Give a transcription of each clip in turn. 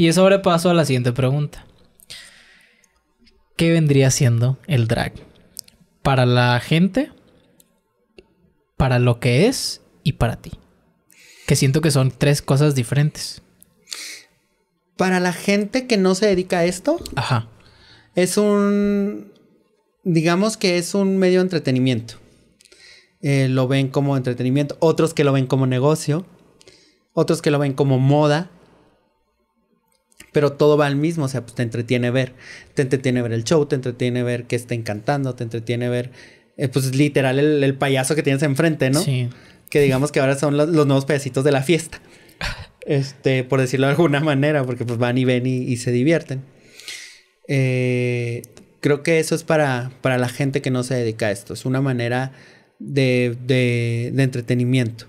Y eso paso a la siguiente pregunta. ¿Qué vendría siendo el drag? Para la gente, para lo que es y para ti. Que siento que son tres cosas diferentes. Para la gente que no se dedica a esto, Ajá. es un, digamos que es un medio de entretenimiento. Eh, lo ven como entretenimiento, otros que lo ven como negocio, otros que lo ven como moda, pero todo va al mismo, o sea, pues te entretiene ver, te entretiene ver el show, te entretiene ver que estén cantando, te entretiene ver, eh, Pues es literal el, payaso que tienes enfrente, ¿no? Sí. Que digamos que ahora son los, nuevos pedacitos de la fiesta, este, por decirlo de alguna manera, porque pues van y ven y, se divierten. Eh, creo que eso es para, para la gente que no se dedica a esto, es una manera de entretenimiento.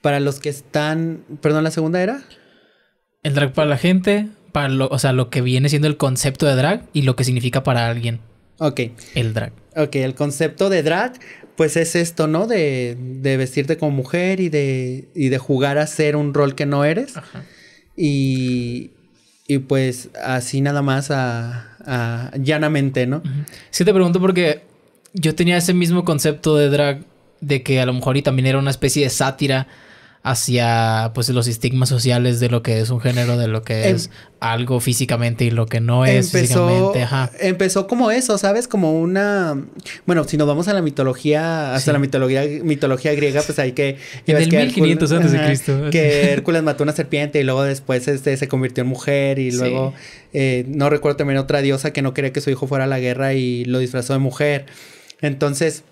Para los que están, perdón, la segunda era? El drag para la gente, para lo, o sea, lo que viene siendo el concepto de drag y lo que significa para alguien. Ok. El drag. Ok, el concepto de drag, pues es esto, ¿no? De, de vestirte como mujer y de, y de jugar a ser un rol que no eres. Ajá. Y, y pues así nada más a, a llanamente, ¿no? Sí, te pregunto porque yo tenía ese mismo concepto de drag, de que a lo mejor y también era una especie de sátira hacia pues los estigmas sociales de lo que es un género, de lo que em, es algo físicamente y lo que no es físicamente. Ajá. Empezó como eso, ¿sabes? Como una bueno, si nos vamos a la mitología, hasta la mitología mitología griega, pues hay que en el 1500 que antes de Cristo. Que Hércules mató una serpiente y luego después este se convirtió en mujer y luego eh, no recuerdo también otra diosa que no quería que su hijo fuera a la guerra y lo disfrazó de mujer. Entonces,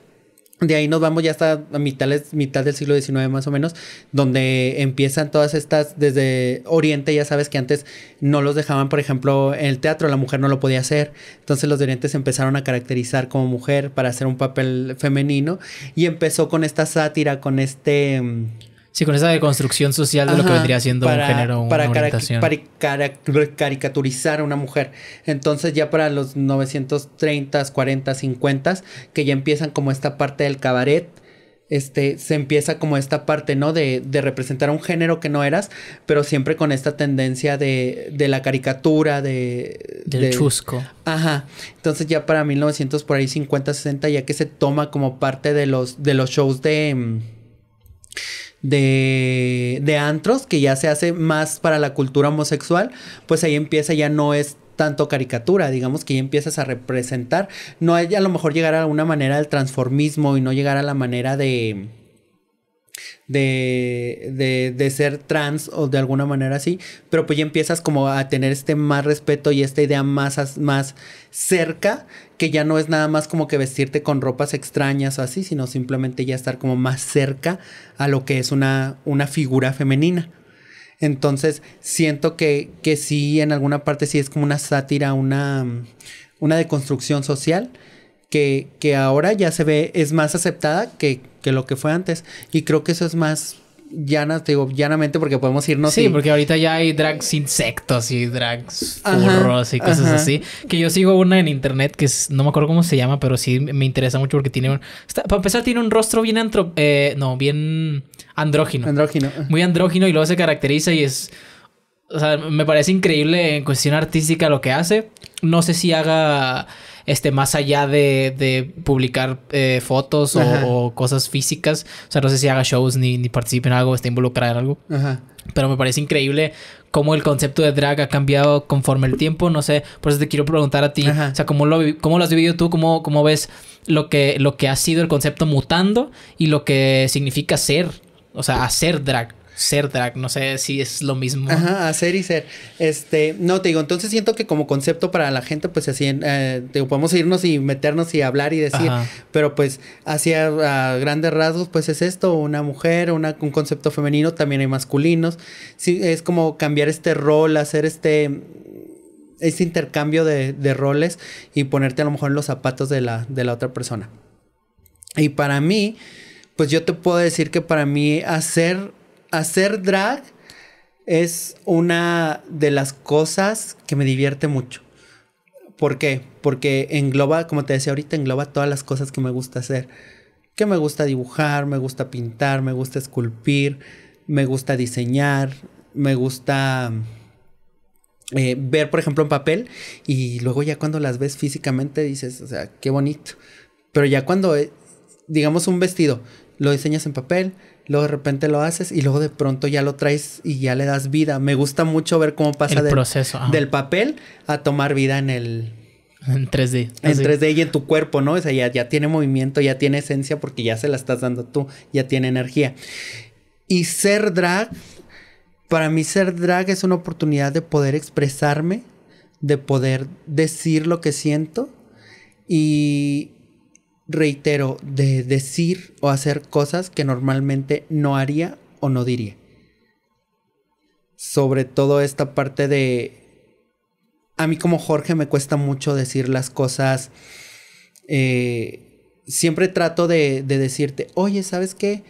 de ahí nos vamos ya hasta mitad, mitad del siglo XIX más o menos, donde empiezan todas estas, desde Oriente, ya sabes que antes no los dejaban, por ejemplo, en el teatro, la mujer no lo podía hacer, entonces los de Oriente se empezaron a caracterizar como mujer para hacer un papel femenino y empezó con esta sátira, con este... Mm, Sí, con esa deconstrucción social de lo que vendría siendo un género, una para caricaturizar a una mujer. Entonces ya para los 930, 40, 50, que ya empiezan como esta parte del cabaret, este, se empieza como esta parte, ¿no? De, representar un género que no eras, pero siempre con esta tendencia de, la caricatura, de... Del chusco. Ajá. Entonces ya para 1900, por ahí 50, 60, ya que se toma como parte de los shows de... Mm, de, de antros, que ya se hace más para la cultura homosexual, pues ahí empieza, ya no es tanto caricatura, digamos que ya empiezas a representar, no hay, a lo mejor llegar a una manera del transformismo y no llegar a la manera de, de, ser trans o de alguna manera así, pero pues ya empiezas como a tener este más respeto y esta idea más, más cerca, que ya no es nada más como que vestirte con ropas extrañas o así, sino simplemente ya estar como más cerca a lo que es una, una figura femenina. Entonces, siento que, sí, en alguna parte sí es como una sátira, una, una deconstrucción social que, ahora ya se ve, es más aceptada que, lo que fue antes. Y creo que eso es más llana, te digo, llanamente porque podemos irnos. Sí, porque ahorita ya hay drags insectos y drags burros y cosas así. Que yo sigo una en internet que es, no me acuerdo cómo se llama, pero sí me interesa mucho porque tiene un. para empezar, tiene un rostro bien eh, no, bien andrógino. Andrógino. Ah. Muy andrógino y luego se caracteriza y es. O sea, me parece increíble en cuestión artística lo que hace. No sé si haga este, más allá de, publicar eh, fotos o, cosas físicas. O sea, no sé si haga shows ni, ni participe en algo, Está involucrada en algo. Pero me parece increíble cómo el concepto de drag ha cambiado conforme el tiempo. No sé, por eso te quiero preguntar a ti. O sea, ¿cómo lo, cómo lo has vivido tú? ¿Cómo, cómo ves lo que, lo que ha sido el concepto mutando y lo que significa ser? O sea, hacer drag ser drag. No sé si es lo mismo. Ajá, hacer y ser. Este, no, te digo, entonces siento que como concepto para la gente, pues así, eh, podemos irnos y meternos y hablar y decir, pero pues hacia a grandes rasgos, pues es esto, una mujer, una, un concepto femenino, también hay masculinos. Sí, es como cambiar este rol, hacer este este intercambio de, de, roles y ponerte a lo mejor en los zapatos de la, de la otra persona. Y para mí, pues yo te puedo decir que para mí hacer hacer drag es una de las cosas que me divierte mucho. ¿Por qué? Porque engloba, como te decía ahorita, engloba todas las cosas que me gusta hacer. Que me gusta dibujar, me gusta pintar, me gusta esculpir, me gusta diseñar, me gusta eh, ver, por ejemplo, en papel y luego ya cuando las ves físicamente dices, o sea, qué bonito. Pero ya cuando, eh, digamos, un vestido, lo diseñas en papel, luego de repente lo haces y luego de pronto ya lo traes y ya le das vida. Me gusta mucho ver cómo pasa del, proceso, del papel a tomar vida en el... En 3D. En 3D y en tu cuerpo, ¿no? O sea, ya tiene movimiento, ya tiene esencia porque ya se la estás dando tú, ya tiene energía. Y ser drag, para mí ser drag es una oportunidad de poder expresarme, de poder decir lo que siento y reitero, de decir o hacer cosas que normalmente no haría o no diría. Sobre todo esta parte de... A mí como Jorge me cuesta mucho decir las cosas. Eh, siempre trato de, decirte, oye, ¿sabes qué?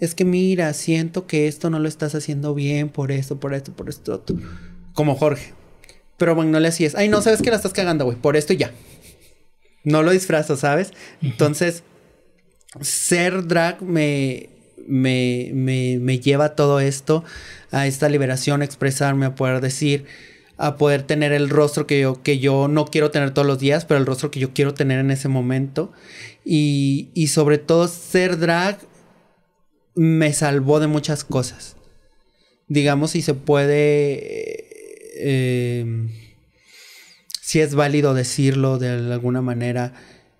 Es que mira, siento que esto no lo estás haciendo bien por esto, por esto, por esto. Como Jorge. Pero bueno, no le es. Ay, no, sabes que la estás cagando, güey. Por esto y ya no lo disfrazo, ¿sabes? Entonces, ser drag me, me, lleva a todo esto, a esta liberación, a expresarme, a poder decir, a poder tener el rostro que yo, que yo no quiero tener todos los días, pero el rostro que yo quiero tener en ese momento. Y, y sobre todo ser drag me salvó de muchas cosas. Digamos, si se puede... Eh, si es válido decirlo de alguna manera,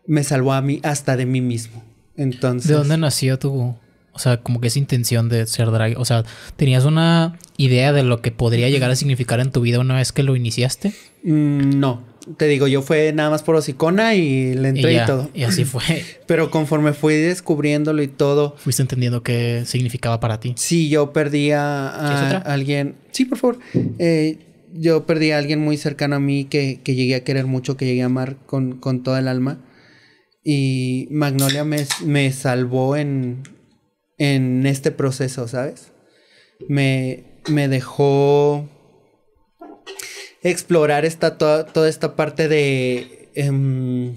me salvó a mí hasta de mí mismo. Entonces. ¿De dónde nació tu.? O sea, como que esa intención de ser drag. O sea, ¿tenías una idea de lo que podría llegar a significar en tu vida una vez que lo iniciaste? Mm, no. Te digo, yo fue nada más por Osicona y le entré y, todo. Y así fue. Pero conforme fui descubriéndolo y todo. Fuiste entendiendo qué significaba para ti. Sí, yo perdía a, a alguien. Sí, por favor. Eh, yo perdí a alguien muy cercano a mí que, llegué a querer mucho, que llegué a amar con, con toda el alma. Y Magnolia me, me salvó en, este proceso, ¿sabes? Me, dejó explorar toda, esta parte de... Em,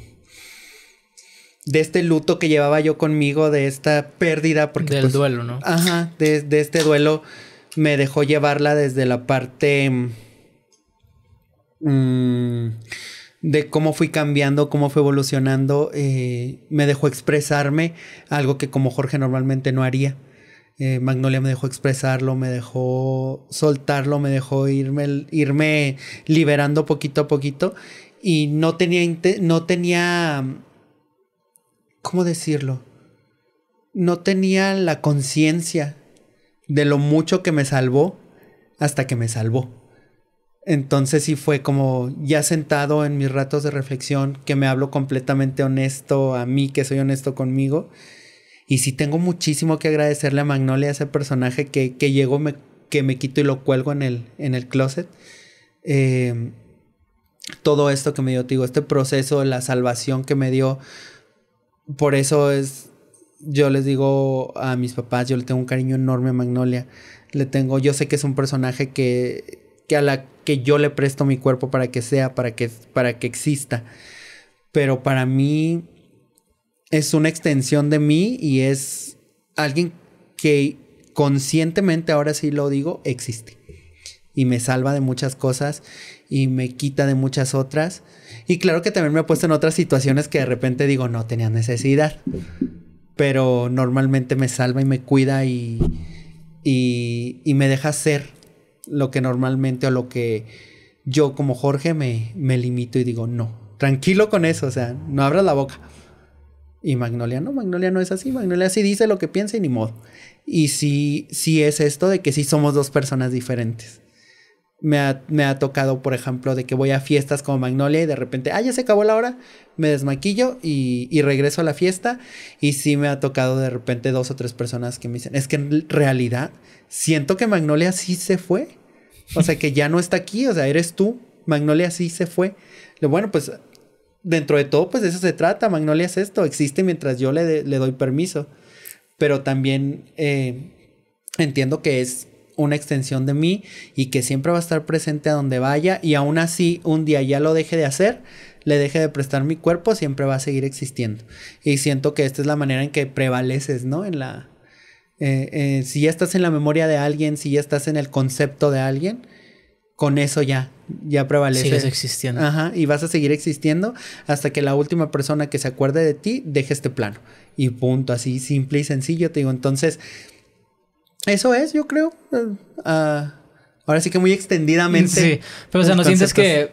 de este luto que llevaba yo conmigo, de esta pérdida. Porque, Del pues, duelo, ¿no? Ajá, de, este duelo me dejó llevarla desde la parte em, Mm, de cómo fui cambiando, cómo fue evolucionando, eh, me dejó expresarme, algo que como Jorge normalmente no haría. Eh, Magnolia me dejó expresarlo, me dejó soltarlo, me dejó irme, irme liberando poquito a poquito y no tenía, no tenía, ¿cómo decirlo? No tenía la conciencia de lo mucho que me salvó hasta que me salvó. Entonces sí fue como ya sentado en mis ratos de reflexión, que me hablo completamente honesto a mí, que soy honesto conmigo. Y sí tengo muchísimo que agradecerle a Magnolia, a ese personaje que, que llegó, me, que me quito y lo cuelgo en el, en el closet. Em, todo esto que me dio, te digo, este proceso, la salvación que me dio. Por eso es, yo les digo a mis papás, yo le tengo un cariño enorme a Magnolia. Le tengo, yo sé que es un personaje que que a la que yo le presto mi cuerpo para que sea, para que, para que exista. Pero para mí es una extensión de mí y es alguien que conscientemente, ahora sí lo digo, existe. Y me salva de muchas cosas y me quita de muchas otras. Y claro que también me ha puesto en otras situaciones que de repente digo, no tenía necesidad. Pero normalmente me salva y me cuida y me deja ser lo que normalmente o lo que yo como Jorge me, me limito y digo, no, tranquilo con eso, o sea, no abras la boca. Y Magnolia no, Magnolia no es así, Magnolia sí dice lo que piensa y ni modo. Y sí, sí es esto de que sí somos dos personas diferentes. Me ha, tocado, por ejemplo, de que voy a fiestas como Magnolia y de repente, ah, ya se acabó la hora, me desmaquillo y, y regreso a la fiesta. Y sí me ha tocado de repente dos o tres personas que me dicen, es que en realidad siento que Magnolia sí se fue o sea, que ya no está aquí, o sea, eres tú. Magnolia sí se fue. Bueno, pues dentro de todo, pues de eso se trata. Magnolia es esto, existe mientras yo le, doy permiso. Pero también eh, entiendo que es una extensión de mí y que siempre va a estar presente a donde vaya y aún así un día ya lo deje de hacer, le deje de prestar mi cuerpo, siempre va a seguir existiendo. Y siento que esta es la manera en que prevaleces, ¿no? En la, eh, eh, si ya estás en la memoria de alguien, si ya estás en el concepto de alguien, con eso ya, ya prevalece. Sigues existiendo. Ajá, y vas a seguir existiendo hasta que la última persona que se acuerde de ti deje este plano. Y punto, así simple y sencillo, te digo. Entonces, eso es, yo creo. Eh, ah, ahora sí que muy extendidamente. Sí, pero o sea, no sientes que